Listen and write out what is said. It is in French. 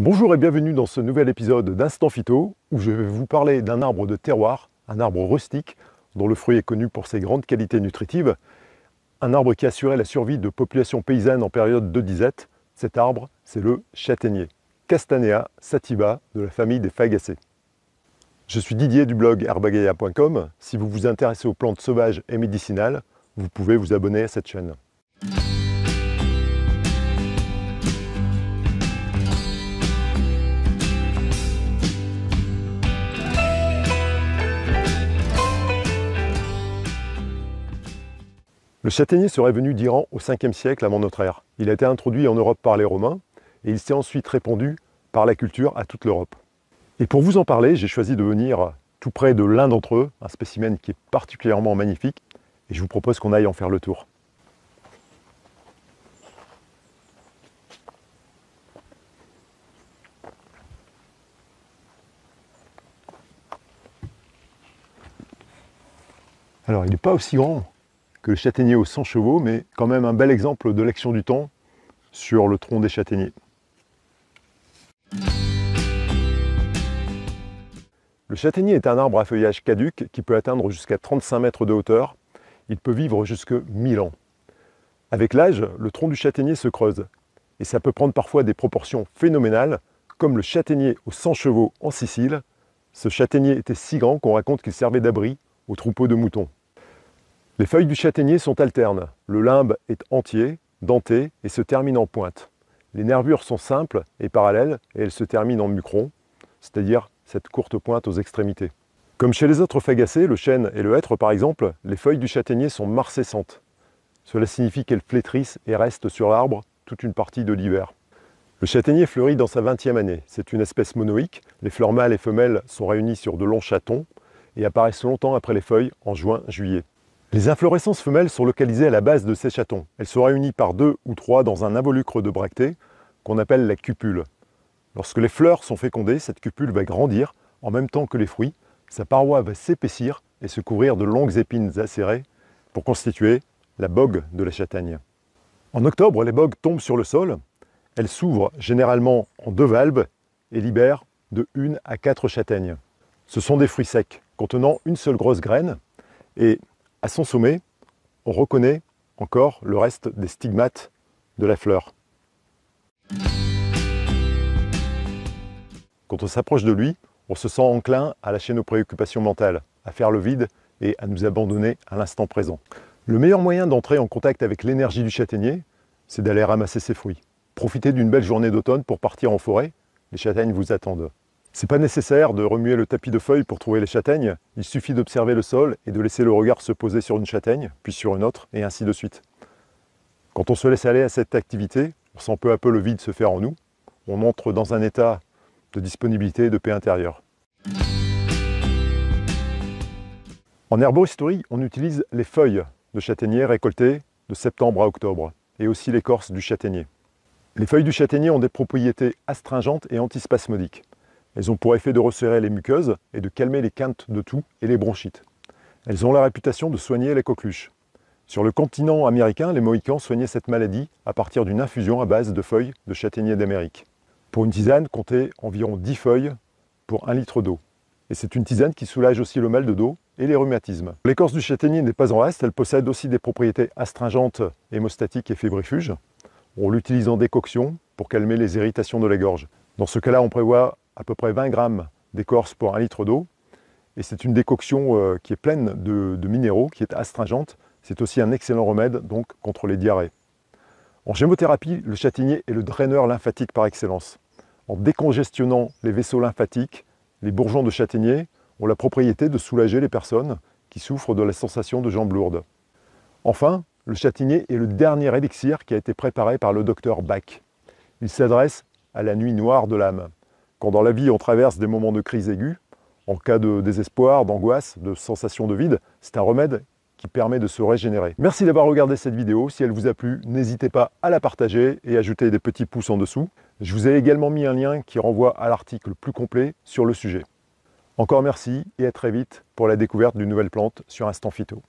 Bonjour et bienvenue dans ce nouvel épisode d'Instant Phyto où je vais vous parler d'un arbre de terroir, un arbre rustique dont le fruit est connu pour ses grandes qualités nutritives, un arbre qui assurait la survie de populations paysannes en période de disette. Cet arbre, c'est le châtaignier, Castanea sativa de la famille des fagacées. Je suis Didier du blog herbagaia.com. Si vous vous intéressez aux plantes sauvages et médicinales, vous pouvez vous abonner à cette chaîne. Le châtaignier serait venu d'Iran au 5e siècle avant notre ère. Il a été introduit en Europe par les Romains et il s'est ensuite répandu par la culture à toute l'Europe. Et pour vous en parler, j'ai choisi de venir tout près de l'un d'entre eux, un spécimen qui est particulièrement magnifique, et je vous propose qu'on aille en faire le tour. Alors, il n'est pas aussi grand que le châtaignier aux 100 chevaux, mais quand même un bel exemple de l'action du temps sur le tronc des châtaigniers. Le châtaignier est un arbre à feuillage caduque qui peut atteindre jusqu'à 35 mètres de hauteur. Il peut vivre jusque 1000 ans. Avec l'âge, le tronc du châtaignier se creuse et ça peut prendre parfois des proportions phénoménales, comme le châtaignier aux 100 chevaux en Sicile. Ce châtaignier était si grand qu'on raconte qu'il servait d'abri aux troupeaux de moutons. Les feuilles du châtaignier sont alternes. Le limbe est entier, denté et se termine en pointe. Les nervures sont simples et parallèles et elles se terminent en mucron, c'est-à-dire cette courte pointe aux extrémités. Comme chez les autres fagacés, le chêne et le hêtre par exemple, les feuilles du châtaignier sont marcescentes. Cela signifie qu'elles flétrissent et restent sur l'arbre toute une partie de l'hiver. Le châtaignier fleurit dans sa 20e année. C'est une espèce monoïque. Les fleurs mâles et femelles sont réunies sur de longs chatons et apparaissent longtemps après les feuilles en juin-juillet. Les inflorescences femelles sont localisées à la base de ces chatons. Elles se réunissent par deux ou trois dans un involucre de bractées qu'on appelle la cupule. Lorsque les fleurs sont fécondées, cette cupule va grandir en même temps que les fruits. Sa paroi va s'épaissir et se couvrir de longues épines acérées pour constituer la bogue de la châtaigne. En octobre, les bogues tombent sur le sol. Elles s'ouvrent généralement en deux valves et libèrent de une à quatre châtaignes. Ce sont des fruits secs contenant une seule grosse graine et à son sommet, on reconnaît encore le reste des stigmates de la fleur. Quand on s'approche de lui, on se sent enclin à lâcher nos préoccupations mentales, à faire le vide et à nous abandonner à l'instant présent. Le meilleur moyen d'entrer en contact avec l'énergie du châtaignier, c'est d'aller ramasser ses fruits. Profitez d'une belle journée d'automne pour partir en forêt, les châtaignes vous attendent. C'est pas nécessaire de remuer le tapis de feuilles pour trouver les châtaignes, il suffit d'observer le sol et de laisser le regard se poser sur une châtaigne, puis sur une autre, et ainsi de suite. Quand on se laisse aller à cette activité, on sent peu à peu le vide se faire en nous, on entre dans un état de disponibilité et de paix intérieure. En herboristerie, on utilise les feuilles de châtaignier récoltées de septembre à octobre, et aussi l'écorce du châtaignier. Les feuilles du châtaignier ont des propriétés astringentes et antispasmodiques. Elles ont pour effet de resserrer les muqueuses et de calmer les quintes de toux et les bronchites. Elles ont la réputation de soigner les coqueluches. Sur le continent américain, les Mohicans soignaient cette maladie à partir d'une infusion à base de feuilles de châtaignier d'Amérique. Pour une tisane, comptez environ 10 feuilles pour 1 litre d'eau. Et c'est une tisane qui soulage aussi le mal de dos et les rhumatismes. L'écorce du châtaignier n'est pas en reste, elle possède aussi des propriétés astringentes, hémostatiques et fébrifuges. On l'utilise en décoction pour calmer les irritations de la gorge. Dans ce cas-là, on prévoit à peu près 20 grammes d'écorce pour un litre d'eau. Et c'est une décoction euh, qui est pleine de, minéraux, qui est astringente. C'est aussi un excellent remède donc contre les diarrhées. En gémothérapie, le châtaignier est le draineur lymphatique par excellence. En décongestionnant les vaisseaux lymphatiques, les bourgeons de châtaignier ont la propriété de soulager les personnes qui souffrent de la sensation de jambes lourdes. Enfin, le châtaignier est le dernier élixir qui a été préparé par le docteur Bach. Il s'adresse à la nuit noire de l'âme. Quand dans la vie, on traverse des moments de crise aiguë, en cas de désespoir, d'angoisse, de sensation de vide, c'est un remède qui permet de se régénérer. Merci d'avoir regardé cette vidéo. Si elle vous a plu, n'hésitez pas à la partager et ajouter des petits pouces en dessous. Je vous ai également mis un lien qui renvoie à l'article plus complet sur le sujet. Encore merci et à très vite pour la découverte d'une nouvelle plante sur Instant Phyto.